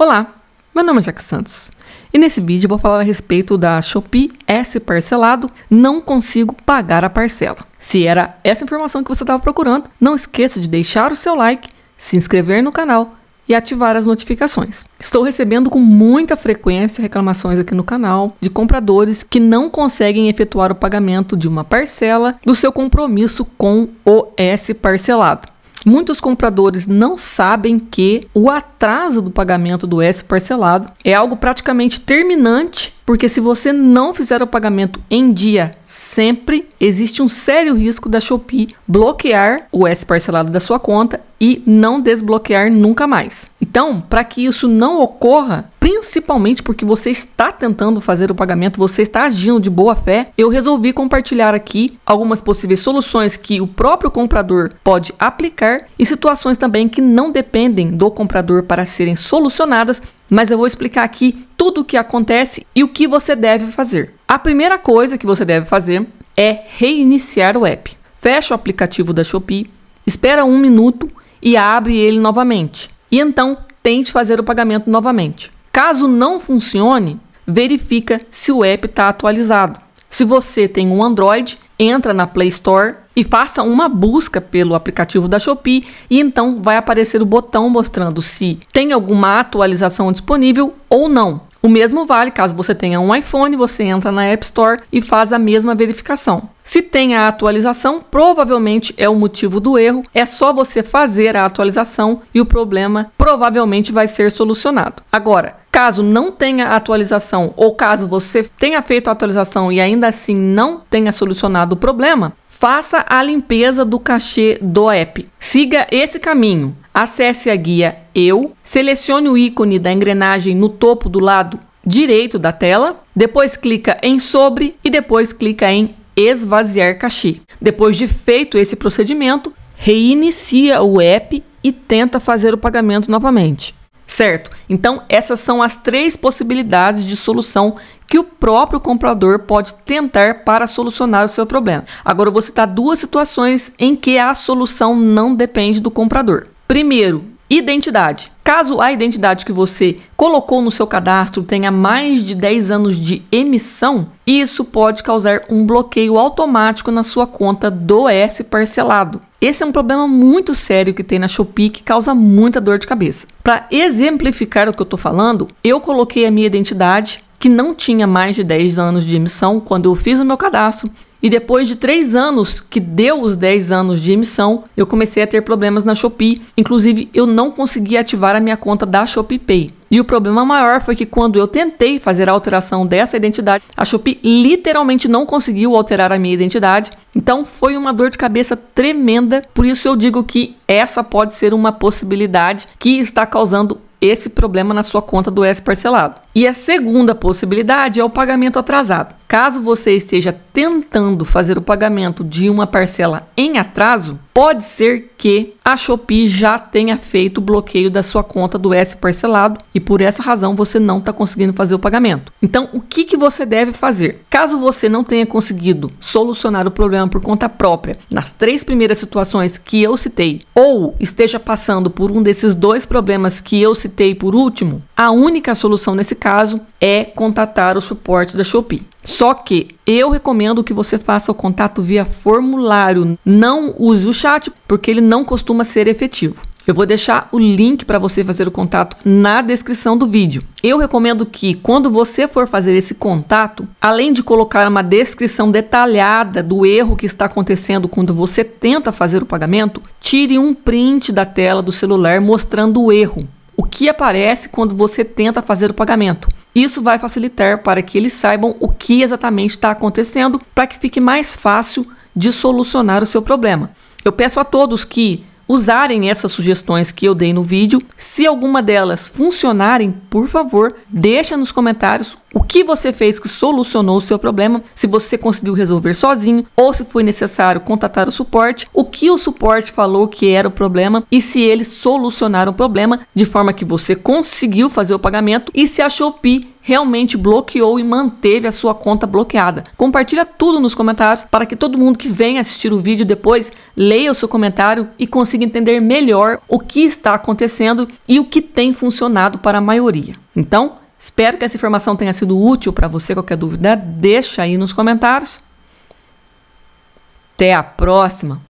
Olá, meu nome é Jack Santos e nesse vídeo vou falar a respeito da Shopee S parcelado, não consigo pagar a parcela. Se era essa informação que você estava procurando, não esqueça de deixar o seu like, se inscrever no canal e ativar as notificações. Estou recebendo com muita frequência reclamações aqui no canal de compradores que não conseguem efetuar o pagamento de uma parcela do seu compromisso com o S parcelado. Muitos compradores não sabem que o atraso do pagamento do S parcelado é algo praticamente terminante, porque se você não fizer o pagamento em dia, sempre existe um sério risco da Shopee bloquear o S parcelado da sua conta e não desbloquear nunca mais. Então, para que isso não ocorra, principalmente porque você está tentando fazer o pagamento, você está agindo de boa fé, eu resolvi compartilhar aqui algumas possíveis soluções que o próprio comprador pode aplicar e situações também que não dependem do comprador para serem solucionadas, mas eu vou explicar aqui tudo o que acontece e o que você deve fazer. A primeira coisa que você deve fazer é reiniciar o app. Fecha o aplicativo da Shopee, espera um minuto e abre ele novamente. E então tente fazer o pagamento novamente. Caso não funcione, verifica se o app está atualizado. Se você tem um Android, entra na Play Store e faça uma busca pelo aplicativo da Shopee e então vai aparecer o botão mostrando se tem alguma atualização disponível ou não. O mesmo vale caso você tenha um iPhone, você entra na App Store e faz a mesma verificação. Se tem a atualização, provavelmente é o motivo do erro, é só você fazer a atualização e o problema provavelmente vai ser solucionado. Agora, Caso não tenha atualização ou caso você tenha feito a atualização e ainda assim não tenha solucionado o problema, faça a limpeza do cachê do app. Siga esse caminho. Acesse a guia Eu, selecione o ícone da engrenagem no topo do lado direito da tela, depois clica em Sobre e depois clica em Esvaziar cachê. Depois de feito esse procedimento, reinicia o app e tenta fazer o pagamento novamente certo? Então, essas são as três possibilidades de solução que o próprio comprador pode tentar para solucionar o seu problema. Agora, eu vou citar duas situações em que a solução não depende do comprador. Primeiro, Identidade. Caso a identidade que você colocou no seu cadastro tenha mais de 10 anos de emissão, isso pode causar um bloqueio automático na sua conta do S parcelado. Esse é um problema muito sério que tem na Shopee que causa muita dor de cabeça. Para exemplificar o que eu estou falando, eu coloquei a minha identidade que não tinha mais de 10 anos de emissão quando eu fiz o meu cadastro e depois de três anos, que deu os 10 anos de emissão, eu comecei a ter problemas na Shopee. Inclusive, eu não consegui ativar a minha conta da Shopee Pay. E o problema maior foi que quando eu tentei fazer a alteração dessa identidade, a Shopee literalmente não conseguiu alterar a minha identidade. Então foi uma dor de cabeça tremenda. Por isso eu digo que essa pode ser uma possibilidade que está causando esse problema na sua conta do S parcelado. E a segunda possibilidade é o pagamento atrasado. Caso você esteja tentando fazer o pagamento de uma parcela em atraso, pode ser que a Shopee já tenha feito o bloqueio da sua conta do S parcelado e por essa razão você não está conseguindo fazer o pagamento. Então, o que, que você deve fazer? Caso você não tenha conseguido solucionar o problema por conta própria nas três primeiras situações que eu citei, ou esteja passando por um desses dois problemas que eu citei por último, a única solução nesse caso é contatar o suporte da Shopee. Só que eu recomendo que você faça o contato via formulário, não use o chat, porque ele não costuma ser efetivo. Eu vou deixar o link para você fazer o contato na descrição do vídeo. Eu recomendo que, quando você for fazer esse contato, além de colocar uma descrição detalhada do erro que está acontecendo quando você tenta fazer o pagamento, tire um print da tela do celular mostrando o erro o que aparece quando você tenta fazer o pagamento. Isso vai facilitar para que eles saibam o que exatamente está acontecendo para que fique mais fácil de solucionar o seu problema. Eu peço a todos que usarem essas sugestões que eu dei no vídeo. Se alguma delas funcionarem, por favor, deixa nos comentários o que você fez que solucionou o seu problema, se você conseguiu resolver sozinho ou se foi necessário contatar o suporte, o que o suporte falou que era o problema e se eles solucionaram o problema de forma que você conseguiu fazer o pagamento e se a Shopee realmente bloqueou e manteve a sua conta bloqueada. Compartilha tudo nos comentários para que todo mundo que vem assistir o vídeo depois leia o seu comentário e consiga entender melhor o que está acontecendo e o que tem funcionado para a maioria. Então, Espero que essa informação tenha sido útil para você. Qualquer dúvida, deixa aí nos comentários. Até a próxima!